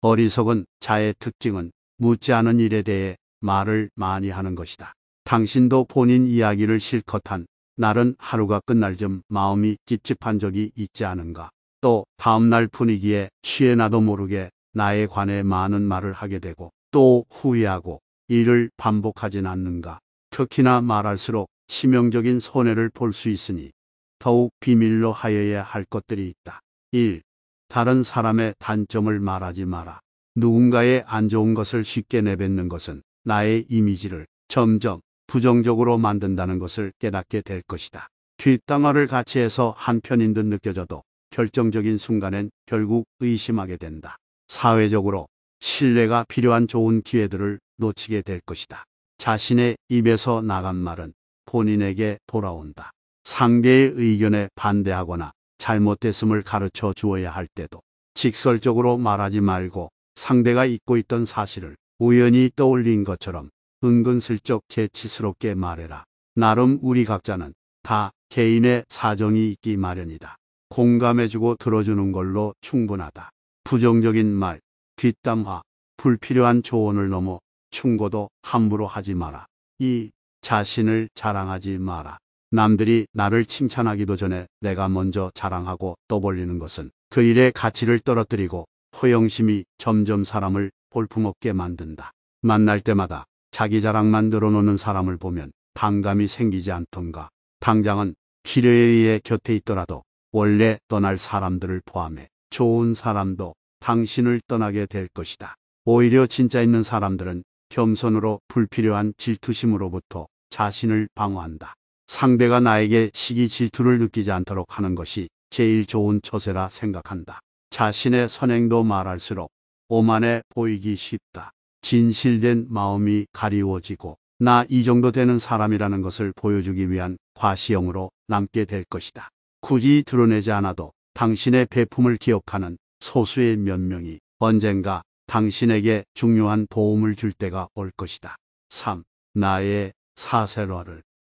어리석은 자의 특징은 묻지 않은 일에 대해 말을 많이 하는 것이다. 당신도 본인 이야기를 실컷 한 날은 하루가 끝날 즈음 마음이 찝찝한 적이 있지 않은가. 또 다음날 분위기에 취해 나도 모르게 나에 관해 많은 말을 하게 되고 또 후회하고 일을 반복하진 않는가. 특히나 말할수록 치명적인 손해를 볼 수 있으니 더욱 비밀로 하여야 할 것들이 있다. 1. 다른 사람의 단점을 말하지 마라. 누군가의 안 좋은 것을 쉽게 내뱉는 것은 나의 이미지를 점점 부정적으로 만든다는 것을 깨닫게 될 것이다. 뒷담화를 같이 해서 한편인 듯 느껴져도 결정적인 순간엔 결국 의심하게 된다. 사회적으로 신뢰가 필요한 좋은 기회들을 놓치게 될 것이다. 자신의 입에서 나간 말은 본인에게 돌아온다. 상대의 의견에 반대하거나 잘못됐음을 가르쳐 주어야 할 때도 직설적으로 말하지 말고 상대가 잊고 있던 사실을 우연히 떠올린 것처럼 은근슬쩍 재치스럽게 말해라. 나름 우리 각자는 다 개인의 사정이 있기 마련이다. 공감해주고 들어주는 걸로 충분하다. 부정적인 말, 뒷담화, 불필요한 조언을 넘어 충고도 함부로 하지 마라. 이 자신을 자랑하지 마라. 남들이 나를 칭찬하기도 전에 내가 먼저 자랑하고 떠벌리는 것은 그 일의 가치를 떨어뜨리고 허영심이 점점 사람을 볼품없게 만든다. 만날 때마다 자기 자랑만 늘어놓는 사람을 보면 반감이 생기지 않던가. 당장은 필요에 의해 곁에 있더라도 원래 떠날 사람들을 포함해 좋은 사람도 당신을 떠나게 될 것이다. 오히려 진짜 있는 사람들은 겸손으로 불필요한 질투심으로부터 자신을 방어한다. 상대가 나에게 시기 질투를 느끼지 않도록 하는 것이 제일 좋은 처세라 생각한다. 자신의 선행도 말할수록 오만해 보이기 쉽다. 진실된 마음이 가리워지고 나 이 정도 되는 사람이라는 것을 보여주기 위한 과시형으로 남게 될 것이다. 굳이 드러내지 않아도 당신의 배품을 기억하는 소수의 몇 명이 언젠가 당신에게 중요한 도움을 줄 때가 올 것이다. 3. 나의 사세라를